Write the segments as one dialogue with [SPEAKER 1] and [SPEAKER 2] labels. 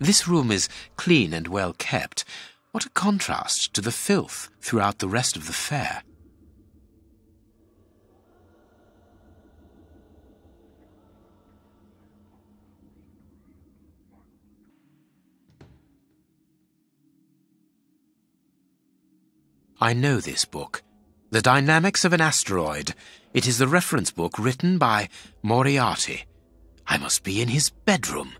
[SPEAKER 1] This room is clean and well kept. What a
[SPEAKER 2] contrast to the filth throughout the rest of the fair. I know this book. The Dynamics of an Asteroid. It is the reference book written by Moriarty. I must be in his bedroom.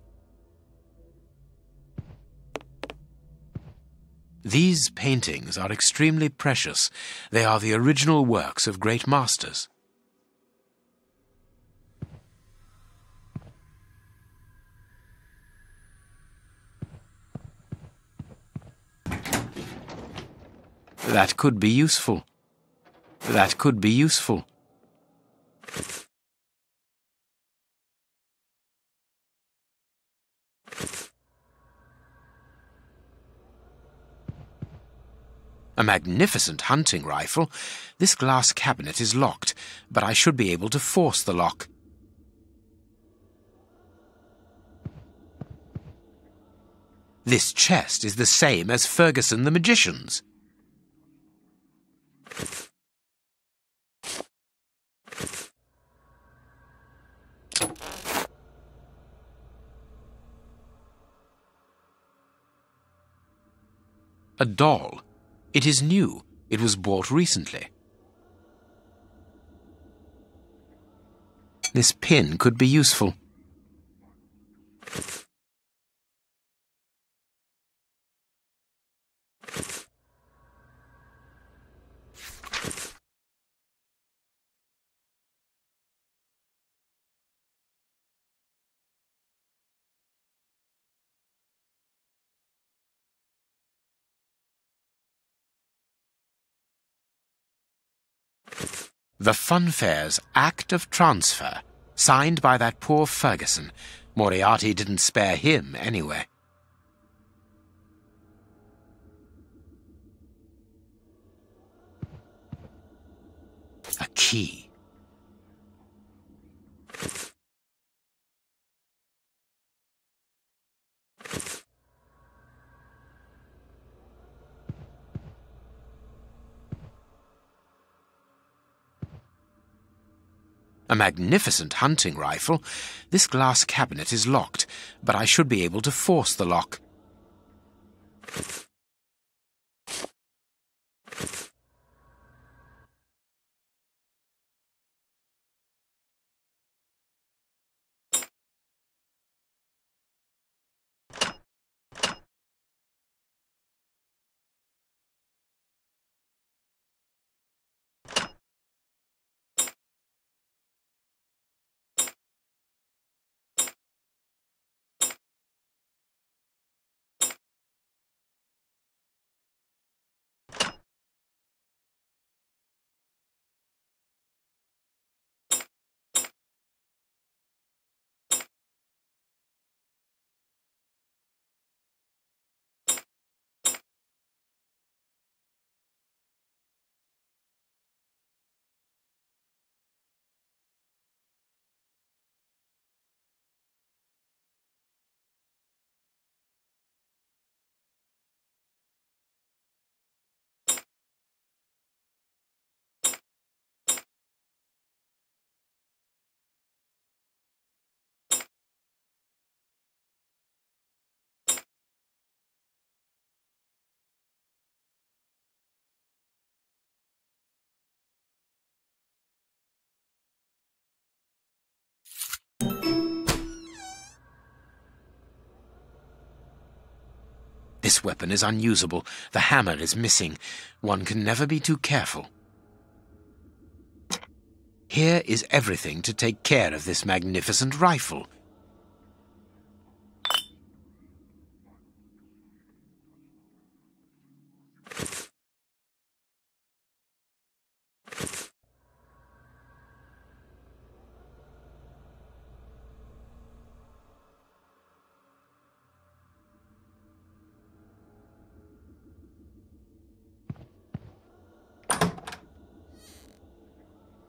[SPEAKER 2] These paintings are extremely precious. They are the original works of great masters.
[SPEAKER 1] That could be useful. That could be useful.
[SPEAKER 2] a magnificent hunting rifle, this glass cabinet is locked, but I should be able to force the lock. This chest is the same as Ferguson the
[SPEAKER 1] Magician's. A doll
[SPEAKER 2] it is new. It was bought recently.
[SPEAKER 1] This pin could be useful. The Funfair's Act of Transfer, signed by that poor Ferguson. Moriarty
[SPEAKER 2] didn't spare him anyway.
[SPEAKER 1] A key.
[SPEAKER 2] A magnificent hunting rifle. This glass cabinet is locked,
[SPEAKER 1] but I should be able to force the lock.
[SPEAKER 2] This weapon is unusable. The hammer is missing. One can never be too careful. Here is everything to take care of this magnificent rifle.